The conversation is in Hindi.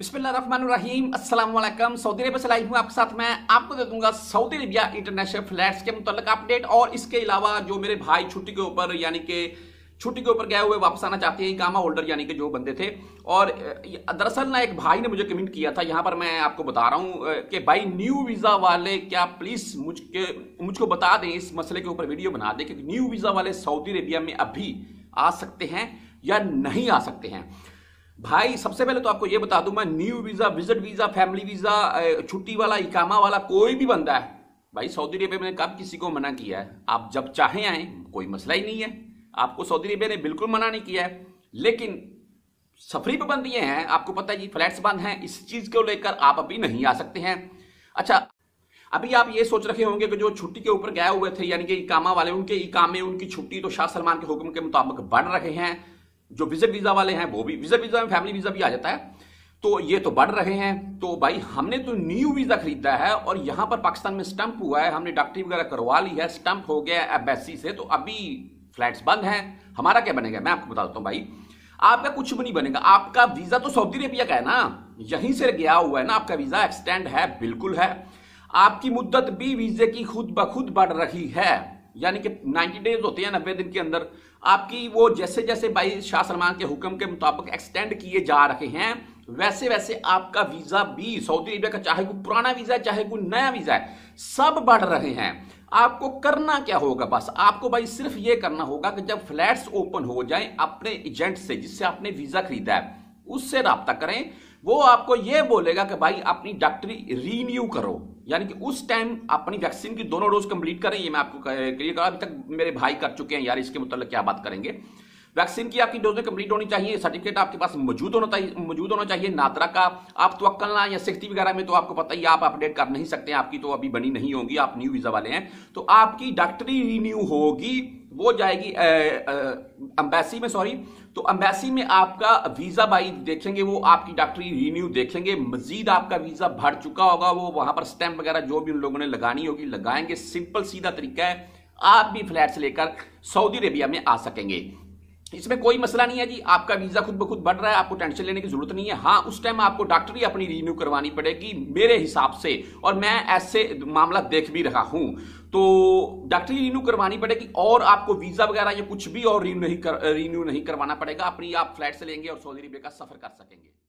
बिस्मिल्लाम असलम सऊदी अरब से लाइव हूँ आपके साथ मैं आपको दे दूंगा सऊदी अरबिया इंटरनेशनल फ्लैट्स के मुतलक अपडेट और इसके अलावा जो मेरे भाई छुट्टी के ऊपर यानी कि छुट्टी के ऊपर गए हुए वापस आना चाहते हैं कामा होल्डर यानी कि जो बंदे थे और दरअसल ना एक भाई ने मुझे कमेंट किया था यहाँ पर मैं आपको बता रहा हूँ कि भाई न्यू वीज़ा वाले क्या प्लीज़ मुझके मुझको बता दें इस मसले के ऊपर वीडियो बना दें क्योंकि न्यू वीज़ा वाले सऊदी अरेबिया में अभी आ सकते हैं या नहीं आ सकते हैं भाई सबसे पहले तो आपको ये बता दूं मैं new visa visit visa family visa छुट्टी वाला इकामा वाला कोई भी बंदा है भाई सऊदी अरेबिया में कब किसी को मना किया है आप जब चाहें आए कोई मसला ही नहीं है आपको सऊदी अरेबिया ने बिल्कुल मना नहीं किया है लेकिन सफरी पाबंदियां हैं आपको पता है फ्लैट्स बंद हैं इस चीज को लेकर आप अभी नहीं आ सकते हैं अच्छा अभी आप ये सोच रखे होंगे कि जो छुट्टी के ऊपर गए हुए थे यानी कि इकामा वाले उनके इकामे उनकी छुट्टी तो शाह सलमान के हुक्म के मुताबिक बढ़ रहे हैं जो विजिट वीजा वाले हैं वो भी विजिट वीजा में फैमिली वीजा भी आ जाता है तो ये तो बढ़ रहे हैं तो भाई हमने तो न्यू वीज़ा खरीदा है और यहां पर पाकिस्तान में स्टंप हुआ है हमने डॉक्टरी वगैरह करवा ली है स्टंप हो गया एम्बेसी से तो अभी फ्लैट्स बंद हैं हमारा क्या बनेगा मैं आपको बता देता हूँ भाई आपका कुछ भी नहीं बनेगा आपका वीज़ा तो सऊदी अरेबिया का है ना यहीं से गया हुआ है ना आपका वीज़ा एक्सटेंड है बिल्कुल है आपकी मुद्दत भी वीज़े की खुद ब खुद बढ़ रही है यानी कि 90 डेज होते हैं नब्बे दिन के अंदर आपकी वो जैसे जैसे भाई शाह सलमान के हुक्म के मुताबिक एक्सटेंड किए जा रहे हैं वैसे वैसे आपका वीजा भी सऊदी अरेबिया का चाहे कोई पुराना वीजा है चाहे कोई नया वीजा है सब बढ़ रहे हैं आपको करना क्या होगा बस आपको भाई सिर्फ ये करना होगा कि जब फ्लैट्स ओपन हो जाएं अपने एजेंट से जिससे आपने वीजा खरीदा है उससे रबता करें वो आपको ये बोलेगा कि भाई अपनी डॉक्टरी रीन्यू करो यानी कि उस टाइम अपनी वैक्सीन की दोनों डोज कंप्लीट करें ये मैं आपको क्लियर करा अभी तक मेरे भाई कर चुके हैं यार इसके मतलब क्या बात करेंगे वैक्सीन की आपकी डोजें कंप्लीट होनी चाहिए सर्टिफिकेट आपके पास मौजूद होना चाहिए मौजूद होना चाहिए नात्रा का आप तो अक्लना या सिक्सटी वगैरह में तो आपको पता ही आप अपडेट कर नहीं सकते आपकी तो अभी बनी नहीं होगी आप न्यू वीज़ा वाले हैं तो आपकी डॉक्टरी रीन्यू होगी वो जाएगी अम्बेसी में सॉरी तो अम्बेसी में आपका वीज़ा भाई देखेंगे वो आपकी डॉक्टरी रिन्यू देखेंगे मजीद आपका वीज़ा भर चुका होगा वो वहां पर स्टैंप वगैरह जो भी उन लोगों ने लगानी होगी लगाएंगे सिंपल सीधा तरीका है आप भी फ्लैट से लेकर सऊदी अरेबिया में आ सकेंगे इसमें कोई मसला नहीं है जी आपका वीजा खुद ब खुद बढ़ रहा है आपको टेंशन लेने की जरूरत नहीं है हाँ उस टाइम आपको डॉक्टरी अपनी रिन्यू करवानी पड़ेगी मेरे हिसाब से और मैं ऐसे मामला देख भी रहा हूं तो डॉक्टरी रिन्यू करवानी पड़ेगी और आपको वीजा वगैरह या कुछ भी और रिन्यू नहीं कर, रिन्यू नहीं करवाना पड़ेगा अपनी आप फ्लैट से लेंगे और सऊदी अरबिया का सफर कर सकेंगे